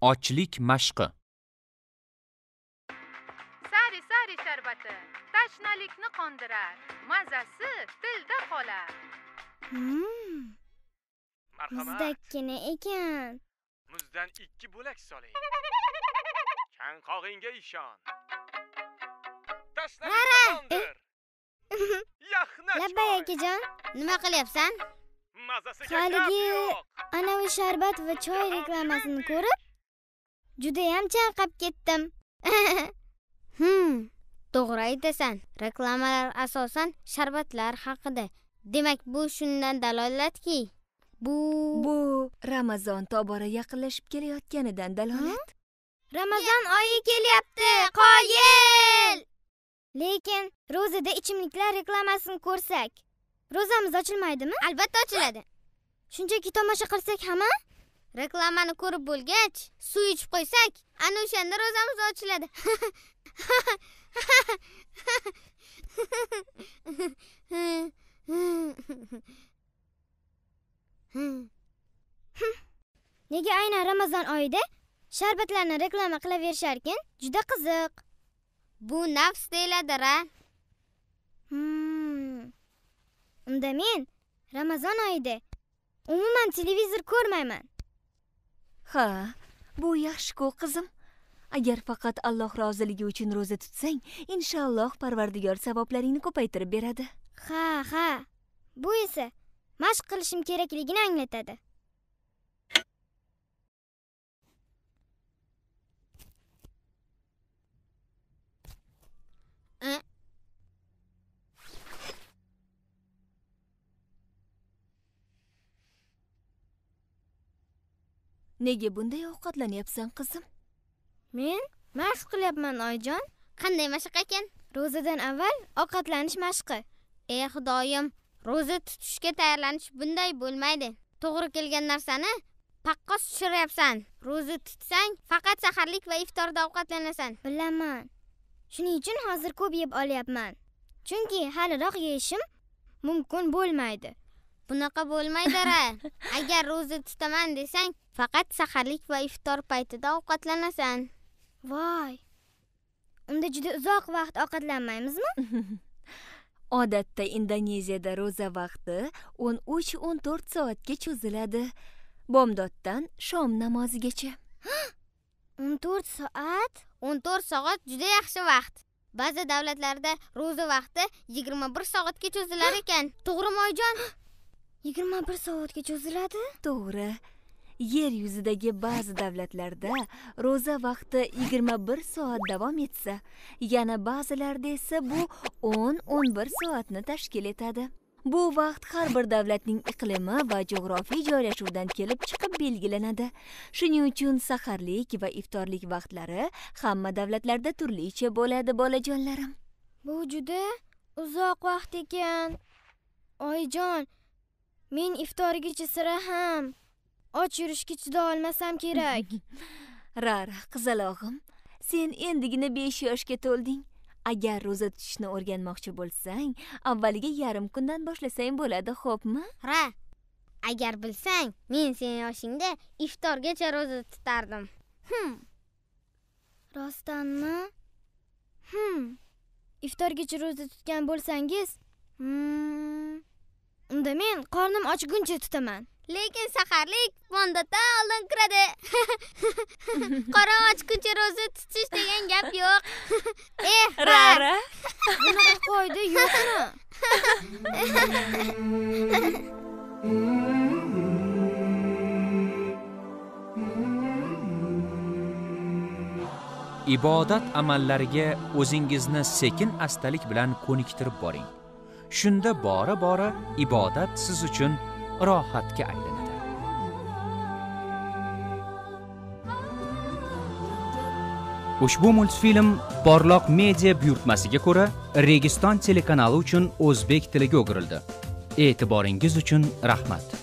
Ochlik mashqi. Sari sari sharbati tashnalikni qondirar, mazasi tilda qolar. Hmm. Marhamat. Muzdakkina ekan. Muzdan ikki bo'lak soling. Chanqog'ingga ishon. Tashnalikni Labbay akajon, nima qilyapsan? Mazasi Haligi anavi sharbat va choy reklamasini ko'rib judayam chanqab ketdim hmm to'g'ri aytasan reklamalar asosan sharbatlar haqida demak bu shundan dalolatki bu bu ramazon tobora yaqinlashib kelayotganidan dalolat ramazon oyi kelyapti qoyil lekin ro'zada ichimliklar reklamasini ko'rsak ro'zamiz ochilmaydimi albatta ochiladi shunchaki tomosha qilsak ham reklamani ko'rib bo'lgach suv ichib qo'ysak ana o'shanda ro'zamiz ochiladi nega aynan ramazon oyida sharbatlarni reklama ekan? juda qiziq bu nafs deyiladi a? Hmm. unda men ramazon oyida umuman televizor ko'rmayman ha bu yaxshi-ku qizim agar faqat alloh roziligi uchun ro'za tutsang inshaalloh parvardigor savoblaringni ko'paytirib beradi ha ha bu esa mashq qilishim kerakligini anglatadi nega bunday ovqatlanyapsan qizim men mashq qilyapman oyijon qanday mashq ekan ro'zadan avval ovqatlanish mashqi ey xudoyim ro'za tutishga tayyorlanish bunday bo'lmaydi to'g'ri kelgan narsani paqqos tushiryapsan ro'za tutsang faqat saharlik va iftorda ovqatlanasan bilaman shuning uchun hozir ko'p yeb olyapman chunki haliroq yeyishim mumkin bo'lmaydi bunaqa bo'lmaydi a agar ro'za tutaman desang faqat saharlik va iftor paytida ovqatlanasan voy unda juda uzoq vaqt ovqatlanmaymizmi odatda indoneziyada ro'za vaqti 13-14 soatga cho'ziladi bomdoddan shom namozigacha 14 soat 14 soat juda yaxshi vaqt ba'zi davlatlarda ro'za vaqti 21 soatga cho'zilar ekan to'g'rimi oyijon yigirma bir soatga cho'ziladi to'g'ri yer yuzidagi ba'zi davlatlarda ro'za vaqti 21 soat davom etsa yana ba'zilarda esa bu 10-11 soatni tashkil etadi bu vaqt har bir davlatning iqlimi va jo'g'rofiy joylashuvidan kelib chiqib belgilanadi shuning uchun saharlik va iftorlik vaqtlari hamma davlatlarda turlicha bo'ladi bolajonlarim bu juda uzoq vaqt ekan oyijon men iftorgacha sira ham och yurishga chida olmasam kerak rara qizalog'im sen endigina besh yoshga to'lding agar ro'za tutishni o'rganmoqchi bo'lsang avvaliga yarim kundan boshlasang bo'ladi xo'pmi ra agar bilsang men sen yoshingda iftorgacha ro'za tutardim hm rostdanmi hm iftorgacha ro'za tutgan bo'lsangiz hmm. unda men qornim ochguncha tutaman lekin saharlik fondatdan oldin kiradi qorin ochguncha ro'za tutish degan gap yo'q eh rara bunaqa qoida yo'qmi ibodat amallariga o'zingizni sekin astalik bilan ko'niktirib boring shunda bora bora ibodat siz uchun rohatga aylanadi ushbu multfilm porloq media buyurtmasiga ko'ra registon telekanali uchun o'zbek tiliga o'girildi e'tiboringiz uchun rahmat